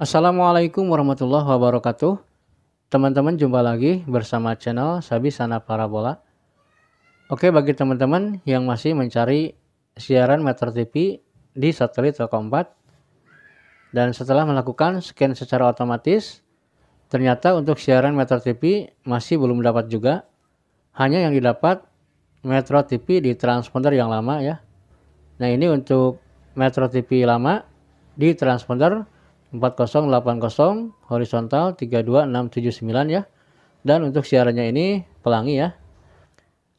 Assalamualaikum warahmatullahi wabarakatuh. Teman-teman jumpa lagi bersama channel Sabi Sana Parabola. Oke, bagi teman-teman yang masih mencari siaran meter TV di satelit Telkom 4 dan setelah melakukan scan secara otomatis, ternyata untuk siaran meter TV masih belum dapat juga. Hanya yang didapat Metro TV di transponder yang lama ya. Nah, ini untuk Metro TV lama di transponder 4080 horizontal 32679 ya. Dan untuk siarannya ini pelangi ya.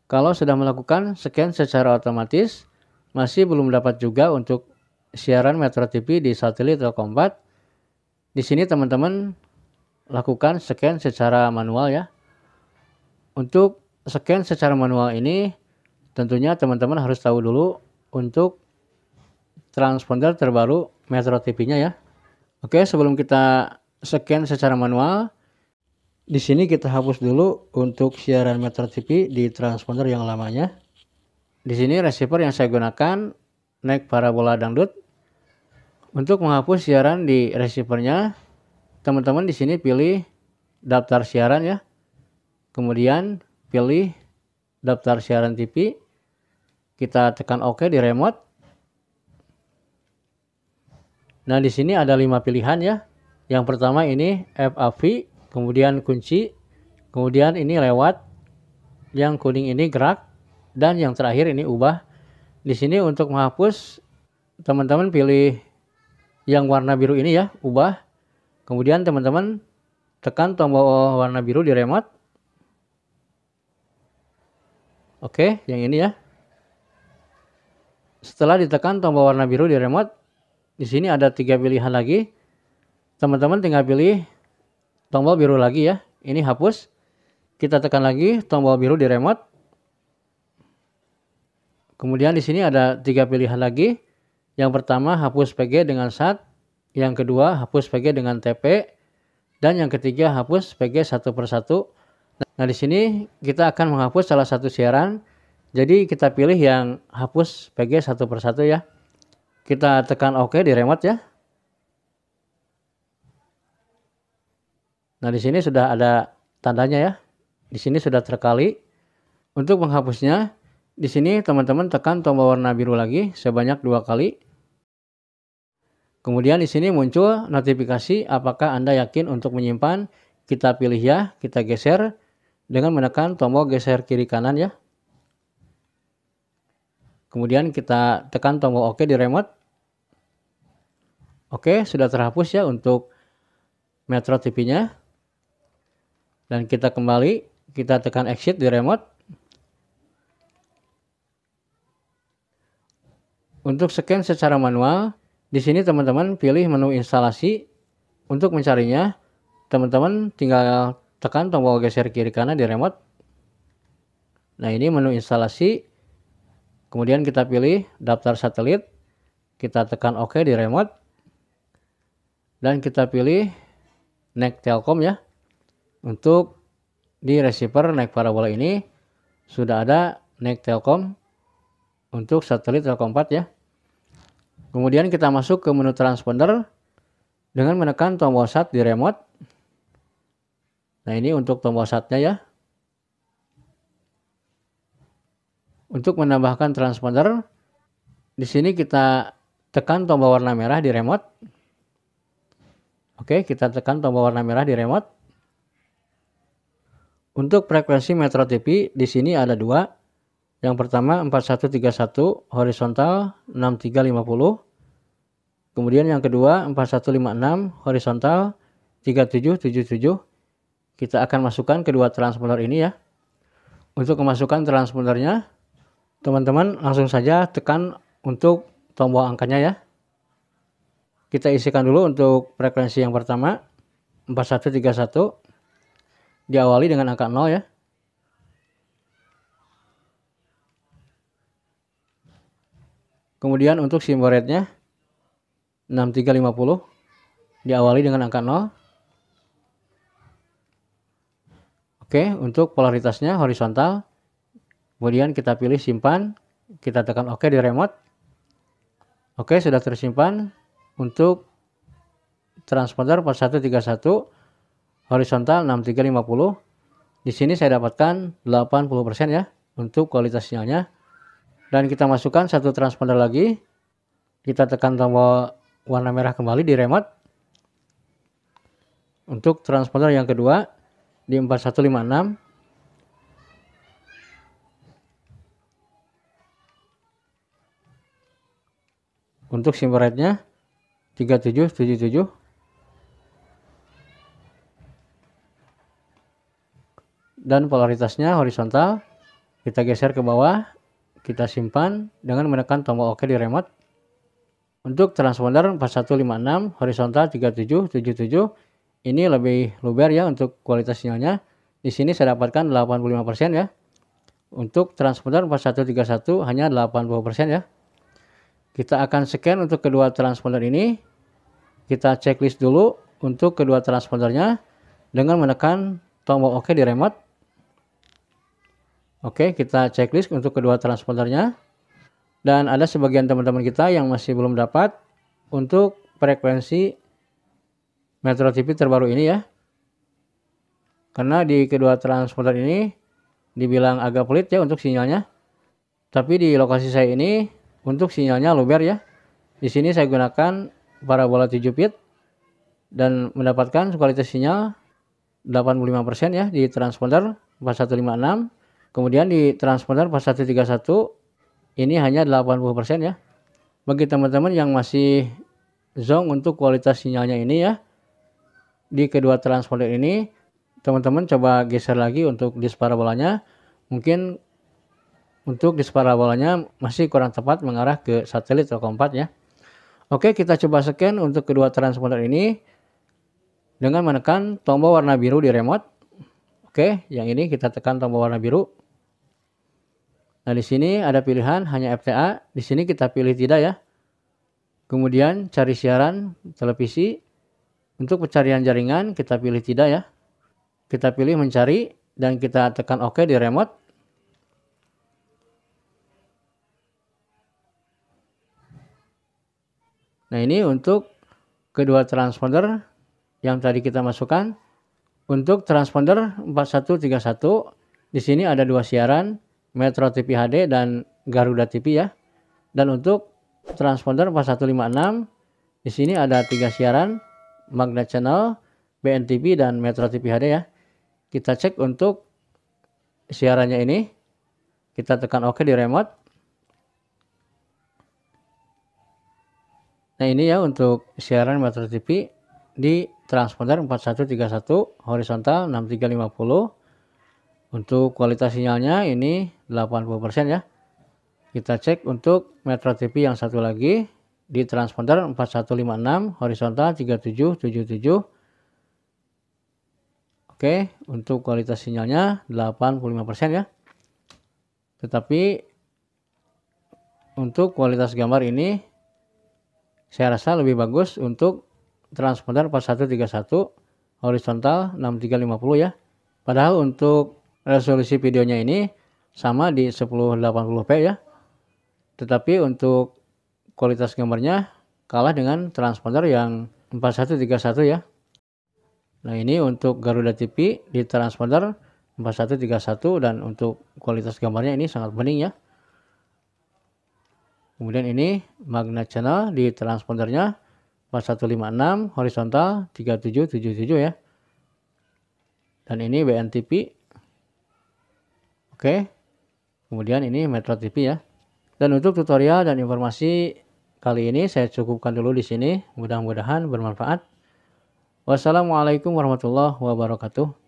Kalau sudah melakukan scan secara otomatis, masih belum dapat juga untuk siaran Metro TV di satelit Telkompat. Di sini teman-teman lakukan scan secara manual ya. Untuk scan secara manual ini tentunya teman-teman harus tahu dulu untuk transponder terbaru Metro TV-nya ya. Oke, sebelum kita scan secara manual, di sini kita hapus dulu untuk siaran meter TV di transponder yang lamanya. Di sini receiver yang saya gunakan naik parabola dangdut. Untuk menghapus siaran di receivernya, teman-teman di sini pilih daftar siaran ya. Kemudian pilih daftar siaran TV. Kita tekan OK di remote. Nah, di sini ada lima pilihan ya. Yang pertama ini FAV, kemudian kunci, kemudian ini lewat, yang kuning ini gerak, dan yang terakhir ini ubah. Di sini untuk menghapus, teman-teman pilih yang warna biru ini ya, ubah. Kemudian teman-teman tekan tombol warna biru di remote. Oke, yang ini ya. Setelah ditekan tombol warna biru di remote, di sini ada tiga pilihan lagi. Teman-teman tinggal pilih tombol biru lagi ya. Ini hapus. Kita tekan lagi tombol biru di remote. Kemudian di sini ada tiga pilihan lagi. Yang pertama hapus PG dengan SAT, yang kedua hapus PG dengan TP, dan yang ketiga hapus PG satu persatu. Nah di sini kita akan menghapus salah satu siaran, jadi kita pilih yang hapus PG satu persatu ya. Kita tekan OK di remote ya. Nah, di sini sudah ada tandanya ya. Di sini sudah terkali. Untuk menghapusnya, di sini teman-teman tekan tombol warna biru lagi sebanyak dua kali. Kemudian di sini muncul notifikasi apakah Anda yakin untuk menyimpan. Kita pilih ya, kita geser dengan menekan tombol geser kiri kanan ya. Kemudian kita tekan tombol OK di remote. Oke, sudah terhapus ya untuk Metro TV-nya. Dan kita kembali, kita tekan exit di remote. Untuk scan secara manual, di sini teman-teman pilih menu instalasi. Untuk mencarinya, teman-teman tinggal tekan tombol geser kiri kanan di remote. Nah, ini menu instalasi Kemudian kita pilih daftar satelit, kita tekan OK di remote, dan kita pilih naik e Telkom ya. Untuk di receiver naik e parabola ini sudah ada naik e Telkom untuk satelit Telkom 4 ya. Kemudian kita masuk ke menu transponder dengan menekan tombol sat di remote. Nah ini untuk tombol satnya ya, Untuk menambahkan transponder, di sini kita tekan tombol warna merah di remote. Oke, kita tekan tombol warna merah di remote. Untuk frekuensi Metro TV di sini ada dua. Yang pertama 4131 horizontal 6350. Kemudian yang kedua 4156 horizontal 3777. Kita akan masukkan kedua transponder ini ya. Untuk memasukkan transpondernya Teman-teman langsung saja tekan untuk tombol angkanya ya. Kita isikan dulu untuk frekuensi yang pertama 4131 diawali dengan angka 0 ya. Kemudian untuk simbol rate-nya 6350 diawali dengan angka 0. Oke, untuk polaritasnya horizontal Kemudian kita pilih simpan, kita tekan OK di remote. Oke, sudah tersimpan untuk transponder 4131 horizontal 6350. Di sini saya dapatkan 80% ya untuk kualitas sinyalnya. Dan kita masukkan satu transponder lagi. Kita tekan tombol warna merah kembali di remote. Untuk transponder yang kedua di 4156 untuk sim rate-nya 3777 dan polaritasnya horizontal kita geser ke bawah kita simpan dengan menekan tombol OK di remote untuk transponder 4156 horizontal 3777 ini lebih luber ya untuk kualitas sinyalnya di sini saya dapatkan 85% ya untuk transponder 4131 hanya 80% ya kita akan scan untuk kedua transponder ini. Kita checklist dulu untuk kedua transpondernya dengan menekan tombol OK di remote. Oke, kita checklist untuk kedua transpondernya. Dan ada sebagian teman-teman kita yang masih belum dapat untuk frekuensi Metro TV terbaru ini ya. Karena di kedua transponder ini dibilang agak pelit ya untuk sinyalnya. Tapi di lokasi saya ini untuk sinyalnya luber ya. Di sini saya gunakan parabola 7 bit dan mendapatkan kualitas sinyal 85% ya di transponder 4156. Kemudian di transponder 4131 ini hanya 80% ya. Bagi teman-teman yang masih zonk untuk kualitas sinyalnya ini ya di kedua transponder ini teman-teman coba geser lagi untuk disparabolanya. parabolanya mungkin untuk di parabolanya masih kurang tepat mengarah ke satelit atau kompat ya. Oke, kita coba scan untuk kedua transponder ini dengan menekan tombol warna biru di remote. Oke, yang ini kita tekan tombol warna biru. Nah, di sini ada pilihan hanya FTA, di sini kita pilih tidak ya. Kemudian cari siaran televisi. Untuk pencarian jaringan kita pilih tidak ya. Kita pilih mencari dan kita tekan OK di remote. Nah ini untuk kedua transponder yang tadi kita masukkan. Untuk transponder 4131 di sini ada dua siaran Metro TV HD dan Garuda TV ya. Dan untuk transponder 4156 di sini ada tiga siaran Magnet Channel, BNTV dan Metro TV HD ya. Kita cek untuk siarannya ini. Kita tekan OK di remote. Nah ini ya untuk siaran Metro TV di transponder 4131 horizontal 6350 untuk kualitas sinyalnya ini 80% ya kita cek untuk Metro TV yang satu lagi di transponder 4156 horizontal 3777 oke untuk kualitas sinyalnya 85% ya tetapi untuk kualitas gambar ini saya rasa lebih bagus untuk transponder 4131 horizontal 6350 ya. Padahal untuk resolusi videonya ini sama di 1080p ya. Tetapi untuk kualitas gambarnya kalah dengan transponder yang 4131 ya. Nah ini untuk Garuda TV di transponder 4131 dan untuk kualitas gambarnya ini sangat bening ya. Kemudian ini magnet channel di transpondernya 4156 horizontal 3777 ya. Dan ini BNTP. Oke. Kemudian ini Metro TV ya. Dan untuk tutorial dan informasi kali ini saya cukupkan dulu di sini. Mudah-mudahan bermanfaat. Wassalamualaikum warahmatullahi wabarakatuh.